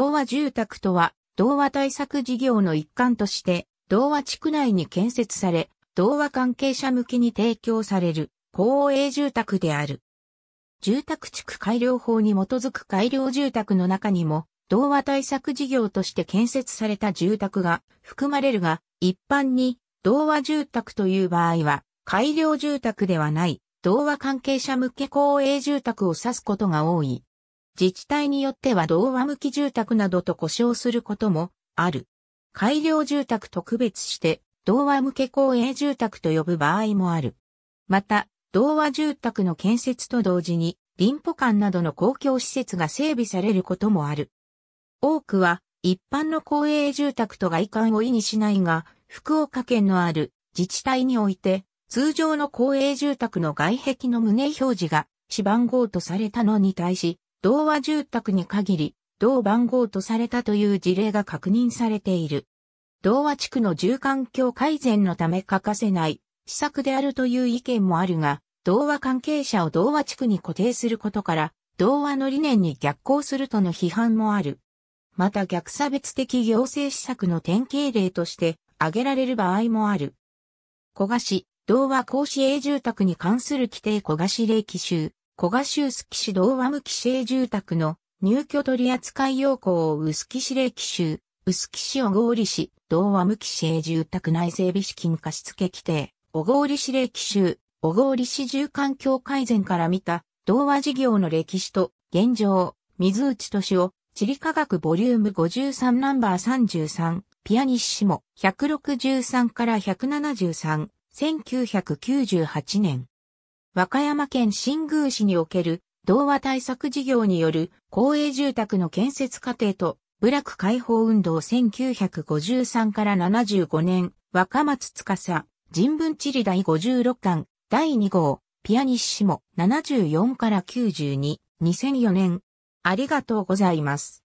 童話住宅とは、童話対策事業の一環として、童話地区内に建設され、童話関係者向けに提供される公営住宅である。住宅地区改良法に基づく改良住宅の中にも、童話対策事業として建設された住宅が含まれるが、一般に童話住宅という場合は、改良住宅ではない、童話関係者向け公営住宅を指すことが多い。自治体によっては童話向き住宅などと呼称することもある。改良住宅と区別して童話向け公営住宅と呼ぶ場合もある。また、童話住宅の建設と同時に、林保館などの公共施設が整備されることもある。多くは、一般の公営住宅と外観を意にしないが、福岡県のある自治体において、通常の公営住宅の外壁の胸表示が、市番号とされたのに対し、同和住宅に限り、同番号とされたという事例が確認されている。同和地区の住環境改善のため欠かせない施策であるという意見もあるが、同和関係者を同和地区に固定することから、同和の理念に逆行するとの批判もある。また逆差別的行政施策の典型例として挙げられる場合もある。古賀市、同和公市営住宅に関する規定古賀市令規集、古賀州スキ市童話無期生住宅の入居取扱要項を臼杵市歴州、臼杵市小郡市、童話無期生住宅内整備資金貸付規定、小郡市歴州、小郡市住環境改善から見た、童話事業の歴史と、現状、水内敏夫、地理科学ボリューム53ナンバー33、ピアニッシモ、163から173、1998年。和歌山県新宮市における童話対策事業による公営住宅の建設過程と部落解放運動1953から75年若松司人文地理第56巻第2号ピアニッシモ74から92 2004年ありがとうございます。